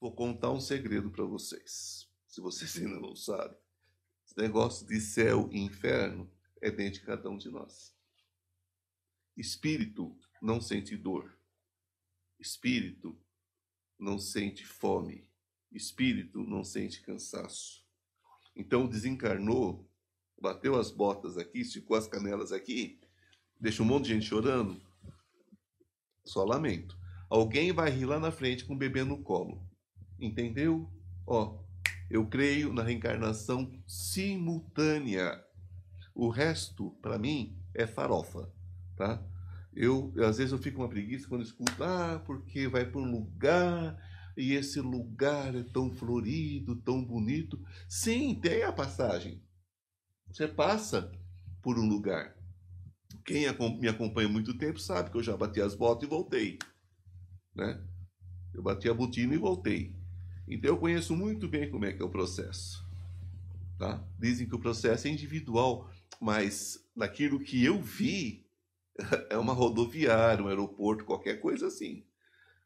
Vou contar um segredo para vocês, se vocês ainda não sabem. Esse negócio de céu e inferno é dentro de cada um de nós. Espírito não sente dor. Espírito não sente fome. Espírito não sente cansaço. Então desencarnou, bateu as botas aqui, esticou as canelas aqui, deixa um monte de gente chorando. Só lamento. Alguém vai rir lá na frente com o bebê no colo. Entendeu? Ó, eu creio na reencarnação simultânea. O resto, para mim, é farofa, tá? Eu, às vezes eu fico uma preguiça quando escuto, ah, porque vai para um lugar e esse lugar é tão florido, tão bonito. Sim, tem a passagem. Você passa por um lugar. Quem me acompanha há muito tempo sabe que eu já bati as botas e voltei, né? Eu bati a botina e voltei. Então eu conheço muito bem como é que é o processo. Tá? Dizem que o processo é individual, mas naquilo que eu vi, é uma rodoviária, um aeroporto, qualquer coisa assim.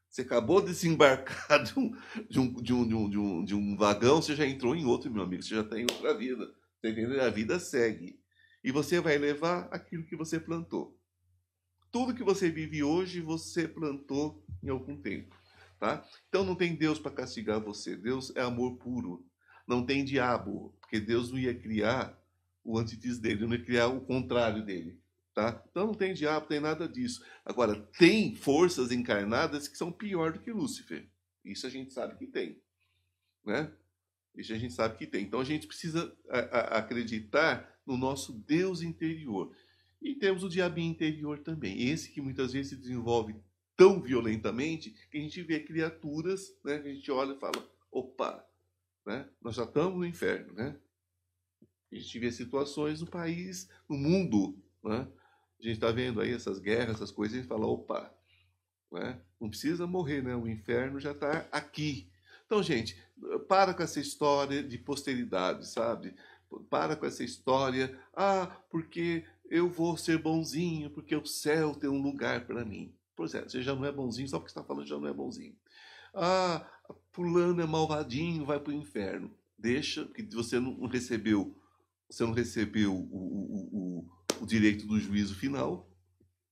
Você acabou de desembarcar de um, de um, de um, de um, de um vagão, você já entrou em outro, meu amigo, você já está em outra vida. Você tá entendeu? A vida segue. E você vai levar aquilo que você plantou. Tudo que você vive hoje, você plantou em algum tempo tá? Então não tem Deus para castigar você. Deus é amor puro. Não tem diabo, porque Deus não ia criar o antítese dele, não ia criar o contrário dele, tá? Então não tem diabo, não tem nada disso. Agora tem forças encarnadas que são pior do que Lúcifer. Isso a gente sabe que tem, né? Isso a gente sabe que tem. Então a gente precisa acreditar no nosso Deus interior. E temos o diabinho interior também. Esse que muitas vezes se desenvolve tão violentamente que a gente vê criaturas, né, a gente olha e fala, opa, né, nós já estamos no inferno, né? A gente vê situações no país, no mundo, né? A gente está vendo aí essas guerras, essas coisas, e a gente fala, opa, né? não precisa morrer, né? O inferno já está aqui. Então, gente, para com essa história de posteridade, sabe? Para com essa história, ah, porque eu vou ser bonzinho, porque o céu tem um lugar para mim. Pois é, você já não é bonzinho só porque está falando já não é bonzinho. Ah, fulano é malvadinho, vai para o inferno. Deixa, porque você não recebeu, você não recebeu o, o, o, o direito do juízo final.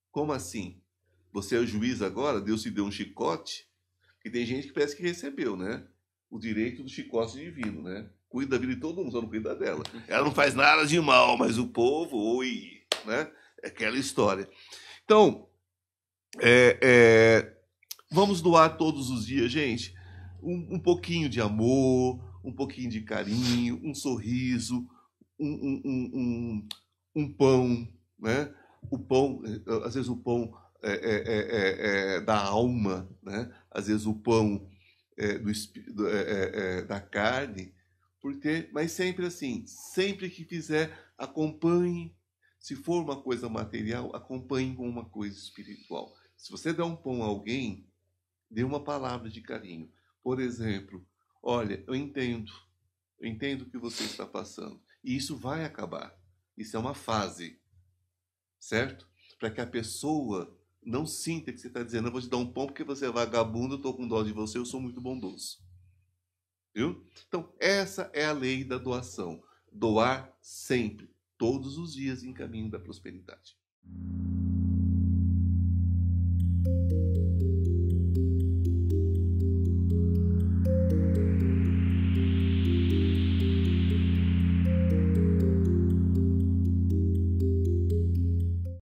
Como assim? Você é o juiz agora? Deus te deu um chicote? Que tem gente que parece que recebeu, né? O direito do chicote divino, né? Cuida da vida de todo mundo, só não cuida dela. Ela não faz nada de mal, mas o povo, oi, né? É aquela história. Então, é, é, vamos doar todos os dias, gente, um, um, pouquinho de amor, um pouquinho de carinho, um sorriso, um, um, um pão, né? O pão, eh, às vezes o pão é, é, é, é, da alma, né? Às vezes o pão do, da carne, porque, mas sempre assim, sempre que fizer, acompanhe. Se for uma coisa material, acompanhe com uma coisa espiritual. Se você dá um pão a alguém, dê uma palavra de carinho. Por exemplo, olha, eu entendo, eu entendo o que você está passando. E isso vai acabar. Isso é uma fase, certo? Para que a pessoa não sinta que você está dizendo, eu vou te dar um pão porque você é vagabundo, eu estou com dó de você, eu sou muito bondoso. Viu? Então, essa é a lei da doação. Doar sempre, todos os dias em caminho da prosperidade.